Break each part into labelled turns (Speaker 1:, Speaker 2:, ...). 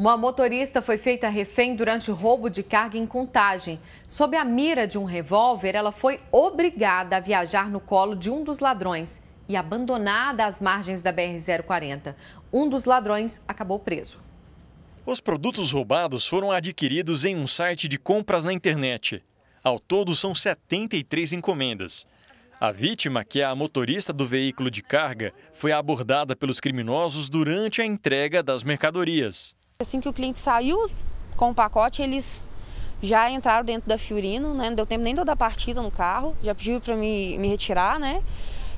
Speaker 1: Uma motorista foi feita refém durante roubo de carga em contagem. Sob a mira de um revólver, ela foi obrigada a viajar no colo de um dos ladrões e abandonada às margens da BR-040. Um dos ladrões acabou preso.
Speaker 2: Os produtos roubados foram adquiridos em um site de compras na internet. Ao todo, são 73 encomendas. A vítima, que é a motorista do veículo de carga, foi abordada pelos criminosos durante a entrega das mercadorias.
Speaker 1: Assim que o cliente saiu com o pacote, eles já entraram dentro da Fiorino, né? não deu tempo nem de dar partida no carro, já pediram para me, me retirar, né?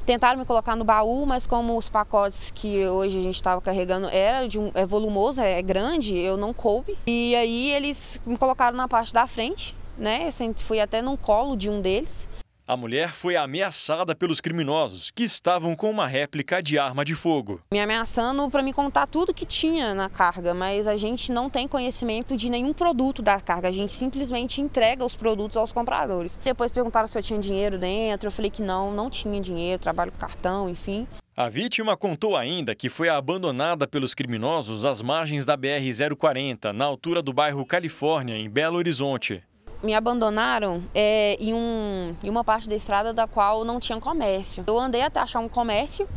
Speaker 1: Tentaram me colocar no baú, mas como os pacotes que hoje a gente estava carregando era de um, é volumoso, é, é grande, eu não coube. E aí eles me colocaram na parte da frente, né? Fui até num colo de um deles.
Speaker 2: A mulher foi ameaçada pelos criminosos, que estavam com uma réplica de arma de fogo.
Speaker 1: Me ameaçando para me contar tudo que tinha na carga, mas a gente não tem conhecimento de nenhum produto da carga. A gente simplesmente entrega os produtos aos compradores. Depois perguntaram se eu tinha dinheiro dentro. Eu falei que não, não tinha dinheiro, trabalho com cartão, enfim.
Speaker 2: A vítima contou ainda que foi abandonada pelos criminosos às margens da BR-040, na altura do bairro Califórnia, em Belo Horizonte
Speaker 1: me abandonaram é, em, um, em uma parte da estrada da qual não tinha comércio. Eu andei até achar um comércio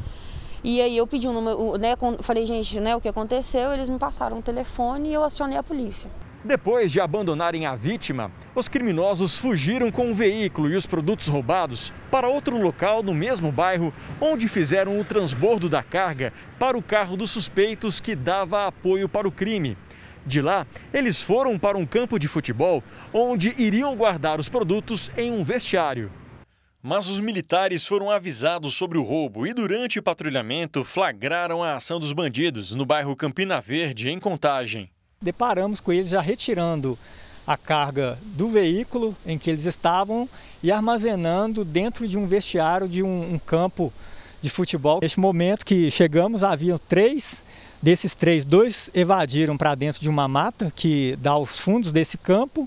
Speaker 1: e aí eu pedi um número, né, falei, gente, né, o que aconteceu? Eles me passaram o um telefone e eu acionei a polícia.
Speaker 2: Depois de abandonarem a vítima, os criminosos fugiram com o veículo e os produtos roubados para outro local no mesmo bairro, onde fizeram o transbordo da carga para o carro dos suspeitos que dava apoio para o crime. De lá, eles foram para um campo de futebol, onde iriam guardar os produtos em um vestiário. Mas os militares foram avisados sobre o roubo e, durante o patrulhamento, flagraram a ação dos bandidos no bairro Campina Verde, em Contagem.
Speaker 3: Deparamos com eles já retirando a carga do veículo em que eles estavam e armazenando dentro de um vestiário de um, um campo de futebol. Neste momento que chegamos, haviam três Desses três, dois evadiram para dentro de uma mata que dá os fundos desse campo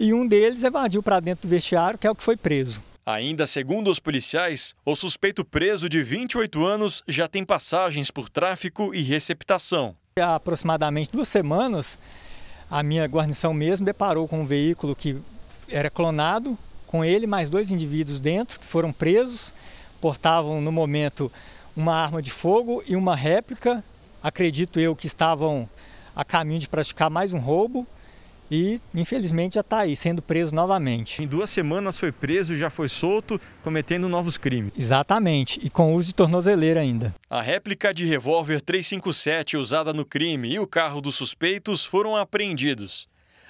Speaker 3: e um deles evadiu para dentro do vestiário, que é o que foi preso.
Speaker 2: Ainda segundo os policiais, o suspeito preso de 28 anos já tem passagens por tráfico e receptação.
Speaker 3: Há aproximadamente duas semanas, a minha guarnição mesmo deparou com um veículo que era clonado, com ele mais dois indivíduos dentro que foram presos, portavam no momento uma arma de fogo e uma réplica acredito eu que estavam a caminho de praticar mais um roubo e infelizmente já está aí, sendo preso novamente. Em duas semanas foi preso e já foi solto, cometendo novos crimes. Exatamente, e com uso de tornozeleira ainda.
Speaker 2: A réplica de revólver 357 usada no crime e o carro dos suspeitos foram apreendidos.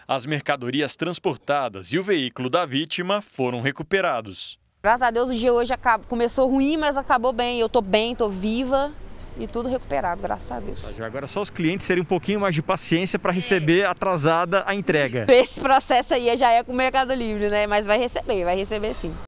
Speaker 2: As mercadorias transportadas e o veículo da vítima foram recuperados.
Speaker 1: Graças a Deus o dia hoje acabou, começou ruim, mas acabou bem. Eu estou bem, estou viva, e tudo recuperado, graças a Deus.
Speaker 2: Tá, agora só os clientes terem um pouquinho mais de paciência para receber é. atrasada a entrega. Esse
Speaker 1: processo aí já é com o Mercado Livre, né? Mas vai receber, vai receber sim.